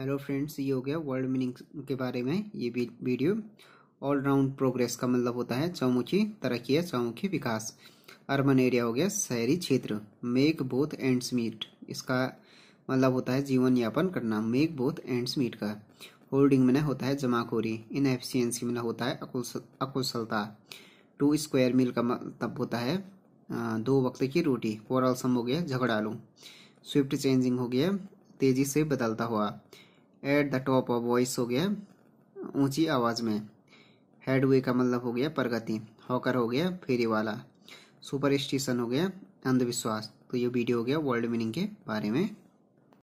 hello friends ये हो गया वर्ल्ड मीनिंग के बारे में ये वीडियो ऑलराउंड प्रोग्रेस का मतलब होता है चौमुखी तरक्की या चौमुखी विकास अर्बन एरिया हो गया शहरी क्षेत्र मेक बोथ एंड स्मीट इसका मतलब होता है जीवन यापन करना मेक बोथ एंड स्मीट का होल्डिंग में होता है जमाखोरी इन एफिशियंसी में होता है अकुशलता टू स्क्वायर मील का मतलब होता है दो वक्त की रोटी कोरल सम हो गया झगड़ालू स्विफ्ट चेंजिंग हो गया तेजी से बदलता हुआ at the top of voice हो गया ऊंची आवाज़ में हेडवे का मतलब हो गया प्रगति हॉकर हो गया फेरी वाला सुपरस्टिशन हो गया अंधविश्वास तो ये वीडियो हो गया वर्ल्ड मीनिंग के बारे में